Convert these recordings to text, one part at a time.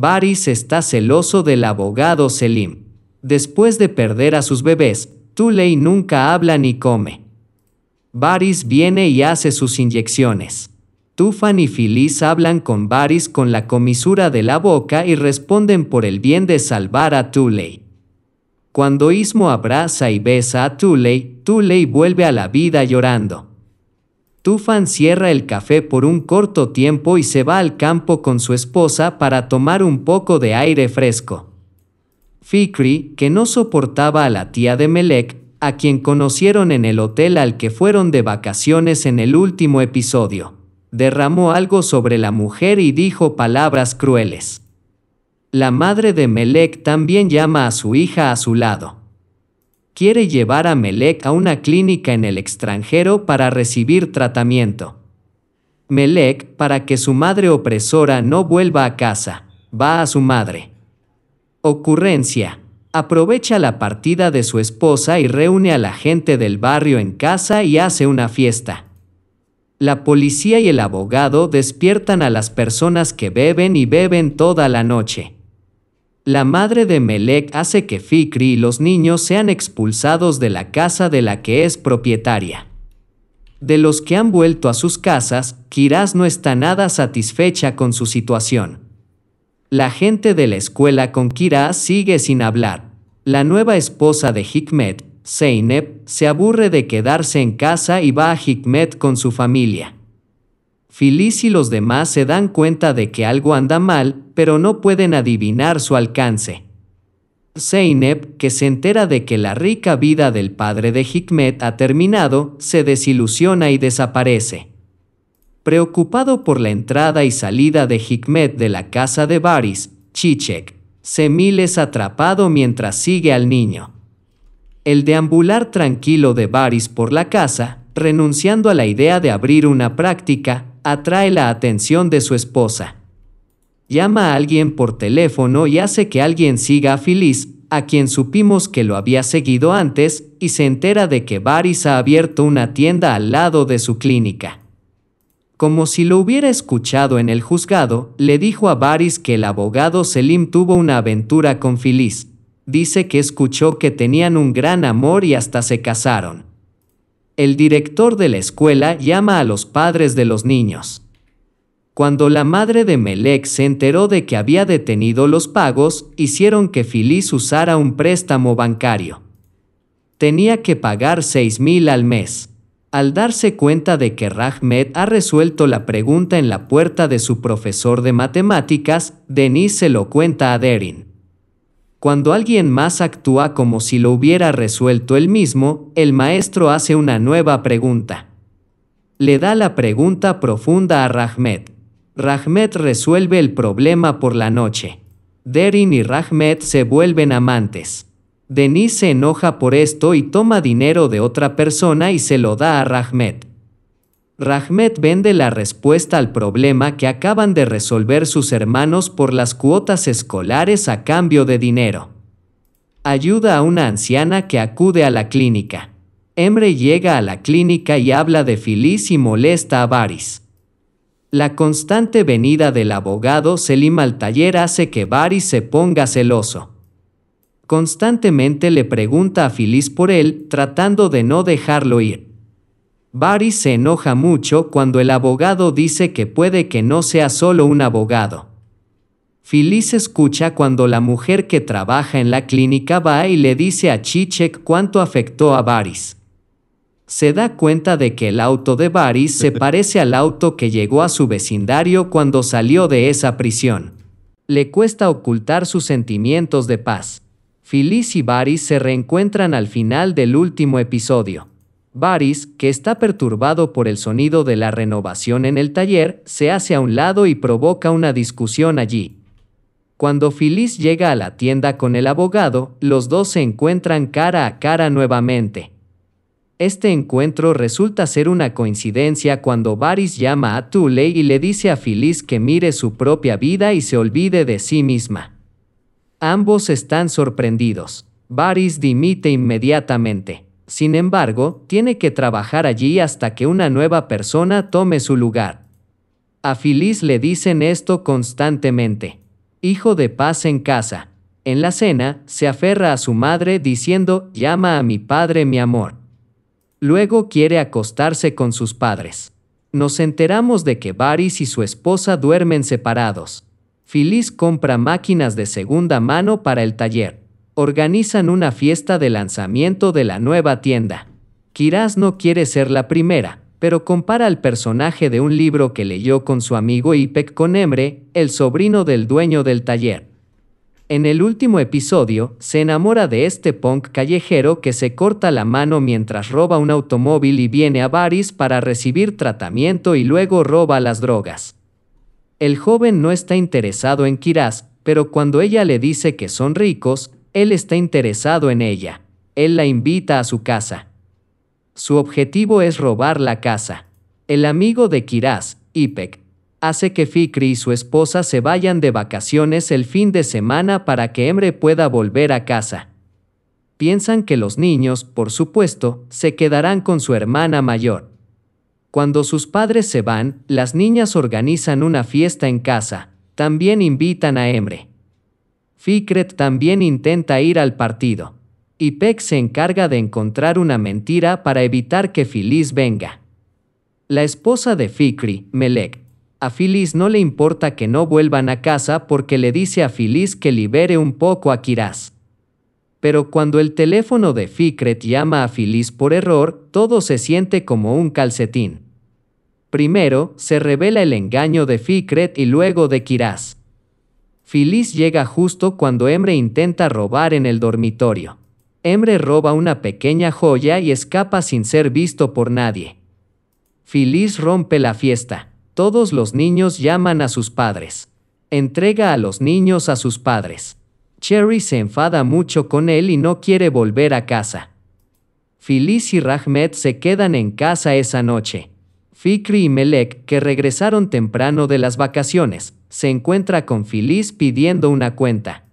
Baris está celoso del abogado Selim. Después de perder a sus bebés, Tuley nunca habla ni come. Baris viene y hace sus inyecciones. Tufan y Filis hablan con Baris con la comisura de la boca y responden por el bien de salvar a Tuley. Cuando Ismo abraza y besa a Tuley, Tuley vuelve a la vida llorando. Tufan cierra el café por un corto tiempo y se va al campo con su esposa para tomar un poco de aire fresco. Fikri, que no soportaba a la tía de Melek, a quien conocieron en el hotel al que fueron de vacaciones en el último episodio, derramó algo sobre la mujer y dijo palabras crueles. La madre de Melek también llama a su hija a su lado quiere llevar a Melek a una clínica en el extranjero para recibir tratamiento. Melek, para que su madre opresora no vuelva a casa, va a su madre. Ocurrencia. Aprovecha la partida de su esposa y reúne a la gente del barrio en casa y hace una fiesta. La policía y el abogado despiertan a las personas que beben y beben toda la noche la madre de Melek hace que Fikri y los niños sean expulsados de la casa de la que es propietaria. De los que han vuelto a sus casas, Kiraz no está nada satisfecha con su situación. La gente de la escuela con Kiraz sigue sin hablar. La nueva esposa de Hikmet, Zeynep, se aburre de quedarse en casa y va a Hikmet con su familia. Feliz y los demás se dan cuenta de que algo anda mal, pero no pueden adivinar su alcance. Zeynep, que se entera de que la rica vida del padre de Hikmet ha terminado, se desilusiona y desaparece. Preocupado por la entrada y salida de Hikmet de la casa de Baris, Chichek, Semil es atrapado mientras sigue al niño. El deambular tranquilo de Baris por la casa, renunciando a la idea de abrir una práctica, atrae la atención de su esposa. Llama a alguien por teléfono y hace que alguien siga a Filis, a quien supimos que lo había seguido antes, y se entera de que Baris ha abierto una tienda al lado de su clínica. Como si lo hubiera escuchado en el juzgado, le dijo a Baris que el abogado Selim tuvo una aventura con Filis. Dice que escuchó que tenían un gran amor y hasta se casaron el director de la escuela llama a los padres de los niños. Cuando la madre de Melek se enteró de que había detenido los pagos, hicieron que Feliz usara un préstamo bancario. Tenía que pagar 6.000 al mes. Al darse cuenta de que Rahmet ha resuelto la pregunta en la puerta de su profesor de matemáticas, Denise se lo cuenta a Derin. Cuando alguien más actúa como si lo hubiera resuelto él mismo, el maestro hace una nueva pregunta. Le da la pregunta profunda a Rahmet. Rahmet resuelve el problema por la noche. Derin y Rahmet se vuelven amantes. Denise se enoja por esto y toma dinero de otra persona y se lo da a Rahmet. Rahmet vende la respuesta al problema que acaban de resolver sus hermanos por las cuotas escolares a cambio de dinero. Ayuda a una anciana que acude a la clínica. Emre llega a la clínica y habla de Filiz y molesta a Baris. La constante venida del abogado Selim al taller hace que Baris se ponga celoso. Constantemente le pregunta a Filiz por él, tratando de no dejarlo ir. Barry se enoja mucho cuando el abogado dice que puede que no sea solo un abogado. Phyllis escucha cuando la mujer que trabaja en la clínica va y le dice a Chichek cuánto afectó a Baris. Se da cuenta de que el auto de Baris se parece al auto que llegó a su vecindario cuando salió de esa prisión. Le cuesta ocultar sus sentimientos de paz. Phyllis y Baris se reencuentran al final del último episodio. Baris, que está perturbado por el sonido de la renovación en el taller, se hace a un lado y provoca una discusión allí. Cuando Phyllis llega a la tienda con el abogado, los dos se encuentran cara a cara nuevamente. Este encuentro resulta ser una coincidencia cuando Baris llama a Tuley y le dice a Phyllis que mire su propia vida y se olvide de sí misma. Ambos están sorprendidos. Baris dimite inmediatamente sin embargo, tiene que trabajar allí hasta que una nueva persona tome su lugar. A Feliz le dicen esto constantemente. Hijo de paz en casa. En la cena, se aferra a su madre diciendo, llama a mi padre mi amor. Luego quiere acostarse con sus padres. Nos enteramos de que Baris y su esposa duermen separados. Feliz compra máquinas de segunda mano para el taller organizan una fiesta de lanzamiento de la nueva tienda. Kiraz no quiere ser la primera, pero compara al personaje de un libro que leyó con su amigo Ipek con el sobrino del dueño del taller. En el último episodio, se enamora de este punk callejero que se corta la mano mientras roba un automóvil y viene a Baris para recibir tratamiento y luego roba las drogas. El joven no está interesado en Kiraz, pero cuando ella le dice que son ricos, él está interesado en ella. Él la invita a su casa. Su objetivo es robar la casa. El amigo de Kiraz, Ipek, hace que Fikri y su esposa se vayan de vacaciones el fin de semana para que Emre pueda volver a casa. Piensan que los niños, por supuesto, se quedarán con su hermana mayor. Cuando sus padres se van, las niñas organizan una fiesta en casa. También invitan a Emre. Fikret también intenta ir al partido. Y Peck se encarga de encontrar una mentira para evitar que Filiz venga. La esposa de Fikri, Melek, a Filiz no le importa que no vuelvan a casa porque le dice a Filiz que libere un poco a Kiraz. Pero cuando el teléfono de Fikret llama a Filiz por error, todo se siente como un calcetín. Primero, se revela el engaño de Fikret y luego de Kiraz. Feliz llega justo cuando Emre intenta robar en el dormitorio. Emre roba una pequeña joya y escapa sin ser visto por nadie. Feliz rompe la fiesta. Todos los niños llaman a sus padres. Entrega a los niños a sus padres. Cherry se enfada mucho con él y no quiere volver a casa. Phyllis y Rahmet se quedan en casa esa noche. Fikri y Melek, que regresaron temprano de las vacaciones, se encuentra con Feliz pidiendo una cuenta.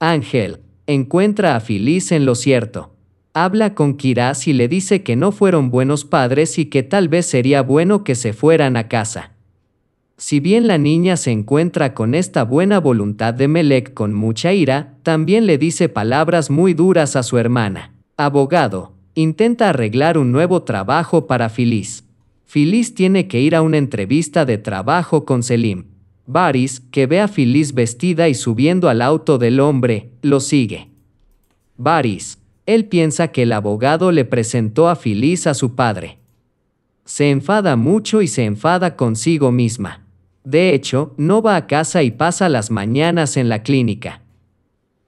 Ángel encuentra a Feliz en lo cierto. Habla con Kiraz y le dice que no fueron buenos padres y que tal vez sería bueno que se fueran a casa. Si bien la niña se encuentra con esta buena voluntad de Melek con mucha ira, también le dice palabras muy duras a su hermana. Abogado, intenta arreglar un nuevo trabajo para Feliz. Feliz tiene que ir a una entrevista de trabajo con Selim. Baris, que ve a Filiz vestida y subiendo al auto del hombre, lo sigue. Baris, él piensa que el abogado le presentó a Filiz a su padre. Se enfada mucho y se enfada consigo misma. De hecho, no va a casa y pasa las mañanas en la clínica.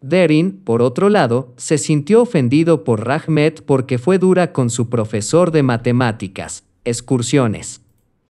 Derin, por otro lado, se sintió ofendido por Rahmet porque fue dura con su profesor de matemáticas, excursiones.